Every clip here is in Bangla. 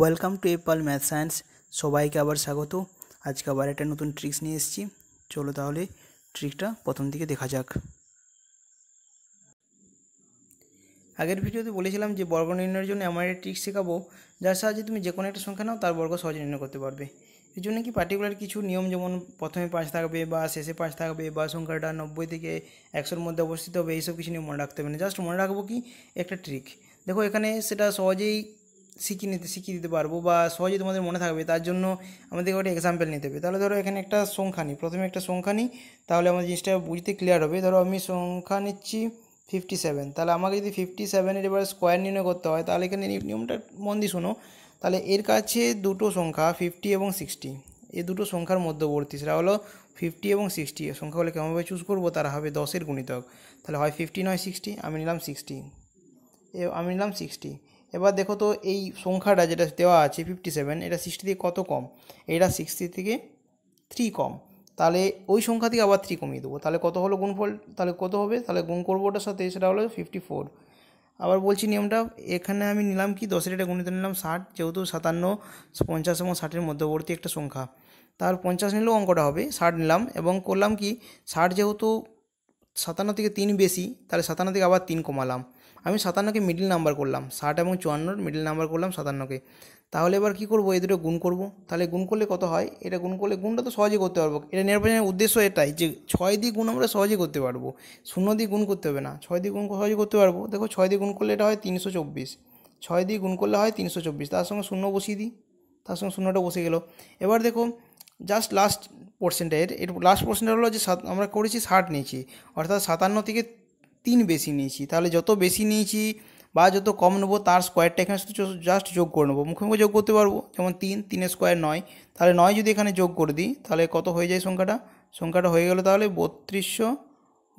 ওয়েলকাম টু এপাল ম্যাথ সায়েন্স সবাইকে আবার স্বাগত আজকে আবার একটা নতুন ট্রিক্স নিয়ে এসেছি চলো তাহলে ট্রিকটা প্রথম দিকে দেখা যাক আগের ভিডিওতে বলেছিলাম যে বর্গ নির্ণয়ের জন্য আমার একটা ট্রিক্স শেখাবো যার সাহায্যে তুমি যে কোনো একটা সংখ্যা নাও তার বর্গ সহজে নির্ণয় করতে পারবে এর জন্য কি পার্টিকুলার কিছু নিয়ম যেমন প্রথমে পাঁচ থাকবে বা শেষে পাঁচ থাকবে বা সংখ্যাটা নব্বই থেকে একশোর মধ্যে অবস্থিত হবে এইসব কিছু নিয়ম মনে রাখতে হবে না জাস্ট মনে রাখবো কি একটা ট্রিক দেখো এখানে সেটা সহজেই শিখিয়ে নিতে শিখিয়ে দিতে পারবো বা সহজে তোমাদের মনে থাকবে তার জন্য আমাদেরকে একটা এক্সাম্পল নিতে হবে তাহলে ধরো এখানে একটা সংখ্যা নিই প্রথমে একটা সংখ্যা নিই তাহলে আমার জিনিসটা বুঝতে ক্লিয়ার হবে ধরো আমি সংখ্যা নিচ্ছি ফিফটি সেভেন তাহলে আমাকে যদি ফিফটি সেভেনের এবার স্কোয়ার নির্ণয় করতে হয় তাহলে এখানে নিয়মটা মন দিয়ে শোনো তাহলে এর কাছে দুটো সংখ্যা ফিফটি এবং সিক্সটি এই দুটো সংখ্যার মধ্যবর্তী সেটা হলো ফিফটি এবং সিক্সটি সংখ্যাগুলো কেমনভাবে চুজ করবো তারা হবে দশের গুণিতক তাহলে হয় ফিফটি নয় সিক্সটি আমি নিলাম সিক্সটি আমি নিলাম সিক্সটি এবার দেখো তো এই সংখ্যাটা যেটা দেওয়া আছে ফিফটি সেভেন এটা সিক্সটি থেকে কত কম এটা সিক্সটি থেকে থ্রি কম তাহলে ওই সংখ্যা থেকে আবার থ্রি কমিয়ে দেবো তাহলে কত হলো গুণফল তাহলে কত হবে তাহলে গুণ করবো ওটার সাথে সেটা হলো ফিফটি ফোর আবার বলছি নিয়মটা এখানে আমি নিলাম কি দশের এটা গুণিত নিলাম ষাট যেহেতু সাতান্ন পঞ্চাশ এবং ষাটের মধ্যবর্তী একটা সংখ্যা তার পঞ্চাশ নিলেও অঙ্কটা হবে ষাট নিলাম এবং করলাম কি ষাট যেহেতু সাতান্ন থেকে তিন বেশি তাহলে সাতান্ন থেকে আবার তিন কমালাম আমি সাতান্নকে মিডিল নাম্বার করলাম ষাট এবং চুয়ান্নর মিডিল নাম্বার করলাম সাতান্নকে তাহলে এবার কী করবো এই দুটো গুণ করব তাহলে গুণ করলে কত হয় এটা গুণ করলে গুণটা তো সহজে করতে পারবো এটা নির্বাচনের উদ্দেশ্য এটাই যে ছয় দিয়ে গুণ আমরা সহজে করতে পারবো শূন্য দিয়ে গুণ করতে হবে না ছয় দিয়ে গুণ সহজে করতে পারবো দেখো ছয় দিয়ে গুণ করলে এটা হয় তিনশো চব্বিশ ছয় দিয়ে গুণ করলে হয় তিনশো চব্বিশ তার সঙ্গে শূন্য বসিয়ে দিই তার সঙ্গে শূন্যটা বসে গেল এবার দেখো জাস্ট লাস্ট পোর্শনটা এর লাস্ট পোর্শনটা হলো যে সাত আমরা করেছি ষাট নিয়েছি অর্থাৎ সাতান্ন থেকে তিন বেশি নিয়েছি তাহলে যত বেশি নিয়েছি বা যত কম নেবো তার স্কোয়ারটা এখানে শুধু জাস্ট যোগ করে নেবো মুখে যোগ করতে পারবো যেমন তিন তিনের স্কোয়ার নয় তাহলে নয় যদি এখানে যোগ করে দিই তাহলে কত হয়ে যায় সংখ্যাটা সংখ্যাটা হয়ে গেল তাহলে বত্রিশশো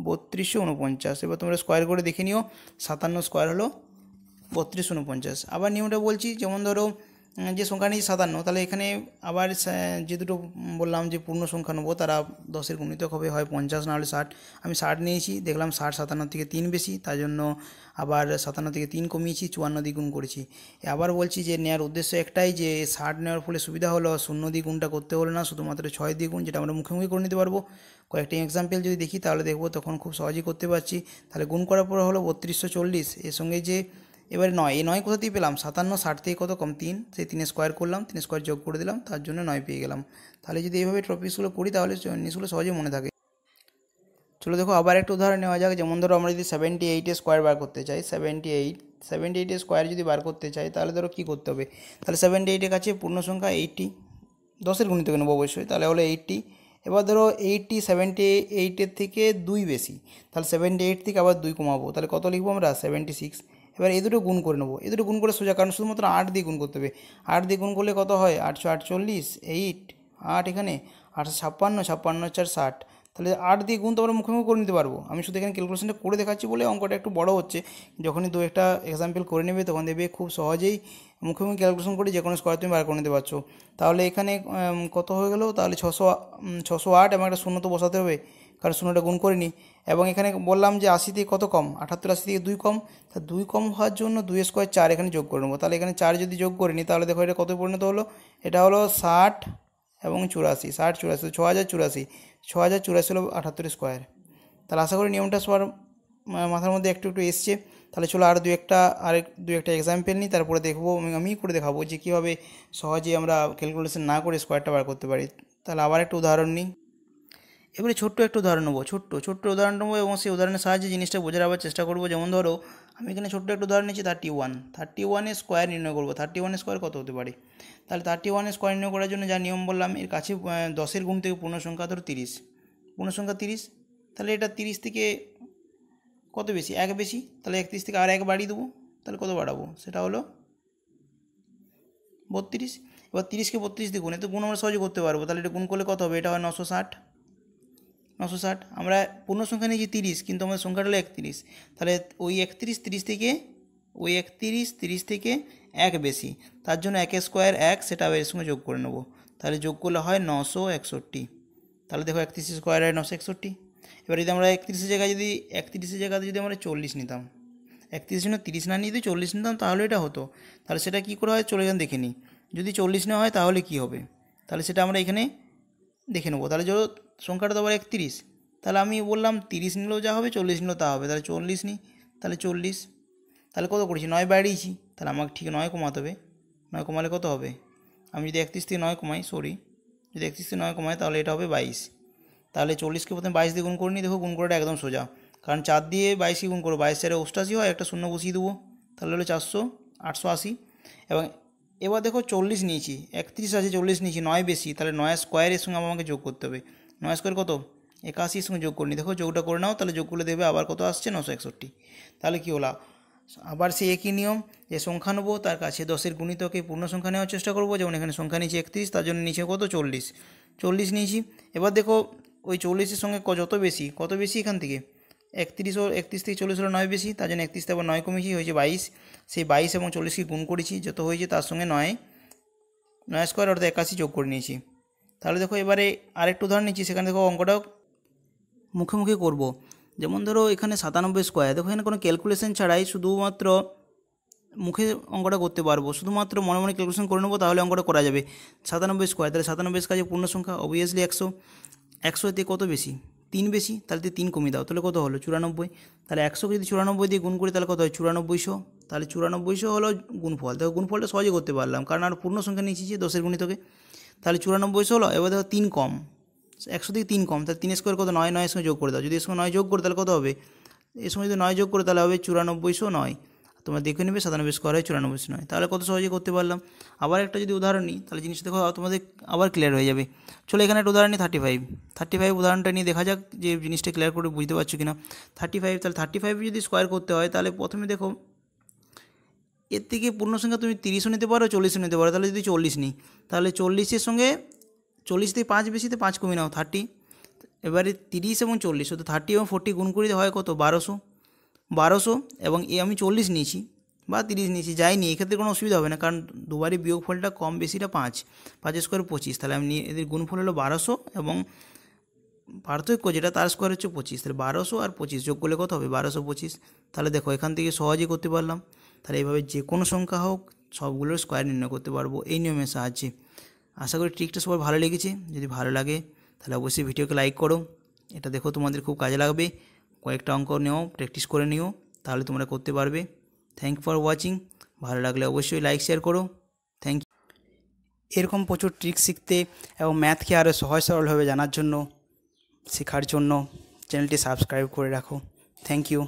বত্রিশশো উনপঞ্চাশ এবার তোমরা স্কোয়ার করে দেখে নিও সাতান্ন স্কোয়ার হলো বত্রিশ উনপঞ্চাশ আবার নিয়মটা বলছি যেমন ধরো যে সংখ্যা নিয়েছি সাতান্ন তাহলে এখানে আবার যে দুটো বললাম যে পূর্ণ সংখ্যা নেবো তারা দশের গুণিতক হবে হয় পঞ্চাশ নাহলে ষাট আমি ষাট নিয়েছি দেখলাম ষাট সাতান্ন থেকে তিন বেশি তার জন্য আবার সাতান্ন থেকে তিন কমিয়েছি চুয়ান্ন দ্বিগুণ করেছি আবার বলছি যে নেওয়ার উদ্দেশ্য একটাই যে ষাট নেওয়ার ফলে সুবিধা হলো শূন্য দ্বিগুণটা করতে হলো না শুধুমাত্র ছয় দ্বিগুণ যেটা আমরা মুখোমুখি করে নিতে পারবো কয়েকটি এক্সাম্পল যদি দেখি তাহলে দেখবো তখন খুব সহজেই করতে পারছি তাহলে গুণ করার পর হলো বত্রিশশো চল্লিশ এর সঙ্গে যে এবারে নয় এই নয় কোথা পেলাম সাতান্ন ষাট থেকে কত কম তিন সেই তিনে স্কোয়ার করলাম তিন স্কোয়ার যোগ করে দিলাম তার জন্য নয় পেয়ে গেলাম তাহলে যদি এইভাবে ট্রপিক্সগুলো করি তাহলে জিনিসগুলো সহজে মনে থাকে চলো দেখো আবার একটা উদাহরণ নেওয়া যাক যেমন ধরো আমরা যদি সেভেন্টি এইটের স্কোয়ার বার করতে চাই সেভেন্টি এইট সেভেন্টি এইটের স্কোয়ার যদি বার করতে চাই তাহলে ধরো কী করতে হবে তাহলে সেভেন্টি এইটের কাছে পূর্ণ সংখ্যা এইটটি দশের গুণিত নেব অবশ্যই তাহলে হলো এইটটি এবার ধরো এইটটি সেভেন্টি এইটের থেকে দুই বেশি তাহলে সেভেন্টি এইট থেকে আবার দুই কমাবো তাহলে কত লিখবো আমরা সেভেন্টি সিক্স এবার এই দুটো গুণ করে নেবো এই দুটো গুণ করে সোজা কারণ শুধুমাত্র আট দিয়ে গুণ করতে হবে আট দিয়ে গুণ করলে কত হয় আটশো আটচল্লিশ এইট আট এখানে আটশো ছাপ্পান্ন ছাপ্পান্ন চার ষাট তাহলে আট দিয়ে গুণ তো আমরা মুখোমুখি করে নিতে পারবো আমি শুধু এখানে ক্যালকুলেশনটা করে দেখাচ্ছি বলে অঙ্কটা একটু বড় হচ্ছে যখনই দু একটা এক্সাম্পল করে নেবে তখন দেবে খুব সহজেই মুখোমুখি ক্যালকুলেশন করে যে কোনো স্কোয়ার তুমি বার করে নিতে পারছো তাহলে এখানে কত হয়ে গেলো তাহলে ছশো ছশো আট এবং একটা শূন্য তো বসাতে হবে কারণ শূন্যটা গুণ করে নিই এবং এখানে বললাম যে আশি থেকে কত কম আঠাত্তর আশি থেকে দুই কম তা দুই কম হওয়ার জন্য দুই স্কোয়ার চার এখানে যোগ করে নেবো তাহলে এখানে চার যদি যোগ করে নিই তাহলে দেখো এটা কত পরিণত হলো এটা হলো ষাট এবং চুরাশি ষাট চুরাশি ছ হাজার চুরাশি ছ হাজার চুরাশি হলো আঠাত্তর স্কোয়ার তাহলে আশা করি নিয়মটা সবার মাথার মধ্যে একটু একটু এসছে তাহলে চলো আর দু একটা আর দু একটা এক্সাম্পেল নিই তারপরে দেখবো আমি করে দেখাবো যে কীভাবে সহজে আমরা ক্যালকুলেশন না করে স্কোয়ারটা বার করতে পারি তাহলে আবার একটা উদাহরণ নিই এবারে ছোট্ট একটা উদাহরণ নেবো ছোট্ট ছোট্ট উদাহরণ নেবো এবং সেই উদাহরণের সাহায্যে জিনিসটা বোঝার আবার চেষ্টা করবো যেমন ধরো আমি এখানে ছোট্ট একটা উদাহরণ নিচ্ছি থার্টি ওয়ান থার্টি ওয়ানের স্কোয়ার নির্ণয় করবো থার্টি ওয়ানের স্কোয়ার কত হতে পারে তাহলে থার্টি ওয়ানের স্কোয়ার নির্ণয় করার জন্য যা নিয়ম বললাম এর কাছে দশের গুণ থেকে পূর্ণ সংখ্যা ধরো তিরিশ পূর্ণ সংখ্যা তিরিশ তাহলে এটা তিরিশ থেকে কত বেশি এক বেশি তাহলে একত্রিশ থেকে আর এক বাড়িয়ে দেবো তাহলে কত বাড়াবো সেটা হলো বত্রিশ এবার তিরিশকে বত্রিশ দিয়ে গুণ এতে গুণ আমরা সহজে করতে পারবো তাহলে এটা গুণ করলে কত হবে এটা হয় নশো ষাট নশো ষাট আমরা পূর্ণ সংখ্যা নিয়েছি তিরিশ কিন্তু আমাদের সংখ্যাটা হলো একত্রিশ তাহলে ওই একত্রিশ তিরিশ থেকে ওই একত্রিশ তিরিশ থেকে এক বেশি তার জন্য এক স্কোয়ার এক সেটা এর সঙ্গে যোগ করে নেবো তাহলে যোগ করলে হয় নশো একষট্টি তাহলে দেখো একত্রিশ স্কোয়ার হয় নশো একষট্টি এবার যদি আমরা একত্রিশের জায়গায় যদি একত্রিশের জায়গাতে যদি আমরা চল্লিশ নিতাম একত্রিশ না তিরিশ না নিয়ে যদি চল্লিশ নিতাম তাহলে এটা হতো তাহলে সেটা কী করে হয় চলে যান দেখে নিই যদি চল্লিশ নেওয়া হয় তাহলে কি হবে তাহলে সেটা আমরা এখানে দেখে নেবো তাহলে যদি সংখ্যাটা তো আবার একত্রিশ তাহলে আমি বললাম তিরিশ নিলেও যা হবে চল্লিশ নিলেও তা হবে তাহলে চল্লিশ নিই তাহলে চল্লিশ তাহলে কত করেছি নয় বাড়িয়েছি তাহলে আমাকে ঠিক নয় কমাতে হবে নয় কমালে কত হবে আমি যদি একত্রিশ থেকে নয় কমাই সরি যদি একত্রিশ থেকে নয় কমাই তাহলে এটা হবে বাইশ তাহলে চল্লিশকে প্রথমে বাইশ দিয়ে গুণ করে নিই দেখো গুণ করাটা একদম সোজা কারণ চার দিয়ে বাইশে গুণ করো বাইশ চারে অষ্টাশি হয় একটা শূন্য বসিয়ে দেবো তাহলে হলো চারশো আটশো আশি এবং এবার দেখো চল্লিশ নিয়েছি একত্রিশ আছে চল্লিশ নিয়েছি নয় বেশি তাহলে নয় স্কোয়ারের সঙ্গে আমাকে যোগ করতে হবে নয় স্কোয়ার কত একাশির সঙ্গে যোগ করিনি দেখো যোগটা করে নাও তাহলে যোগ করলে দেবে আবার কত আসছে নশো একষট্টি তাহলে কী হলো আবার সেই একই নিয়ম যে সংখ্যা নেবো তার কাছে দশের গুণিতকে পূর্ণ সংখ্যা নেওয়ার চেষ্টা করবো যেমন এখানে সংখ্যা নিয়েছি একত্রিশ তার জন্য নিচে কত চল্লিশ চল্লিশ নিয়েছি এবার দেখো ওই চল্লিশের সঙ্গে যত বেশি কত বেশি এখান থেকে একত্রিশ ও একত্রিশ থেকে চল্লিশ হলো নয় বেশি তার জন্য একত্রিশ থেকে নয় কমেছি হয়েছে বাইশ সেই বাইশ এবং চল্লিশকে গুণ করেছি যত হয়েছে তার সঙ্গে নয় নয় স্কোয়ার অর্থাৎ একাশি যোগ করে নিয়েছি তাহলে দেখো এবারে আরেকটু ধরে নিচ্ছি সেখানে দেখো অঙ্কটাও মুখে মুখে করব যেমন ধরো এখানে সাতানব্বই স্কোয়ার দেখো এখানে কোনো ক্যালকুলেশন ছাড়াই শুধুমাত্র মুখে অঙ্কটা করতে পারবো শুধুমাত্র মনে মনে ক্যালকুলেশন করে নেবো তাহলে অঙ্কটা করা যাবে সাতানব্বই স্কোয়ার তাহলে সাতানব্বই স্কোয়ার পূর্ণ সংখ্যা অবভিয়াসলি একশো একশো এতে কত বেশি তিন বেশি তাহলে তিন কমিয়ে দাও তাহলে কত হলো চুরানব্বই তাহলে একশোকে যদি চুরানব্বই দিয়ে গুণ করি তাহলে কত হয় চুরানব্বইশো তাহলে চুরানব্বই শো হলো গুণফল দেখো গুণফলটা সহজে করতে পারলাম কারণ আর পূর্ণ সংখ্যা নিয়েছি যে দশের গুণিতকে তাহলে চুরানব্বই শো হলো এবার দেখো তিন কম একশো থেকে তিন কম তাহলে তিন স্কোয়ার কত নয় নয় সঙ্গে যোগ করে দাও যদি এর সঙ্গে নয় যোগ করে তাহলে কত হবে এর সঙ্গে যদি নয় যোগ করে তাহলে হবে চুরানব্বই শো নয় তোমরা দেখে নেবে সাতানব্বই স্কোয়ার হয় চুরানব্বই নয় তাহলে কত সহজে করতে পারলাম আবার একটা যদি উদাহরণ নিই তাহলে জিনিসটা দেখো তোমাদের আবার ক্লিয়ার হয়ে যাবে চলো এখানে একটা উদাহরণ নিই থার্টি ফাইভ থার্টি ফাইভ উদাহরণটা নিয়ে দেখা যাক যে জিনিসটা ক্লিয়ার করে বুঝতে পারছো কিনা থার্টি ফাইভ তাহলে থার্টি ফাইভ যদি স্কোয়ার করতে হয় তাহলে প্রথমে দেখো এর থেকে পূর্ণ সংখ্যা তুমি তিরিশও নিতে পারো চল্লিশও নিতে পারো তাহলে যদি চল্লিশ নিই তাহলে চল্লিশের সঙ্গে চল্লিশ থেকে পাঁচ বেশিতে পাঁচ কমিয়ে নাও থার্টি এবারে তিরিশ এবং চল্লিশ তো থার্টি এবং ফোর্টি গুণ করে হয় কত বারোশো বারোশো এবং এ আমি চল্লিশ নিয়েছি বা তিরিশ নিয়েছি যাই নিই এক্ষেত্রে কোনো অসুবিধা হবে না কারণ দুবারই বিয়োগফলটা কম বেশিটা পাঁচ পাঁচ স্কোয়ার পঁচিশ তাহলে আমি নিয়ে এদের গুণফল হলো বারোশো এবং পার্থক্য যেটা তার স্কোয়ার হচ্ছে পঁচিশ তাহলে বারোশো আর পঁচিশ যোগ করলে কত হবে বারোশো পঁচিশ তাহলে দেখো এখান থেকে সহজেই করতে পারলাম তাহলে এইভাবে যে কোনো সংখ্যা হোক সবগুলোর স্কোয়ার নির্ণয় করতে পারবো এই নিয়মের সাহায্যে আশা করি ট্রিকটা সবার ভালো লেগেছে যদি ভালো লাগে তাহলে অবশ্যই ভিডিওকে লাইক করো এটা দেখো তোমাদের খুব কাজে লাগবে কয়েকটা অঙ্ক নেও প্র্যাকটিস করে নিও তাহলে তোমরা করতে পারবে থ্যাংক ফর ওয়াচিং ভালো লাগলে অবশ্যই লাইক শেয়ার করো থ্যাংক এরকম প্রচুর ট্রিক শিখতে এবং ম্যাথকে আরও সহজ সরলভাবে জানার জন্য শেখার জন্য চ্যানেলটি সাবস্ক্রাইব করে রাখো থ্যাংক ইউ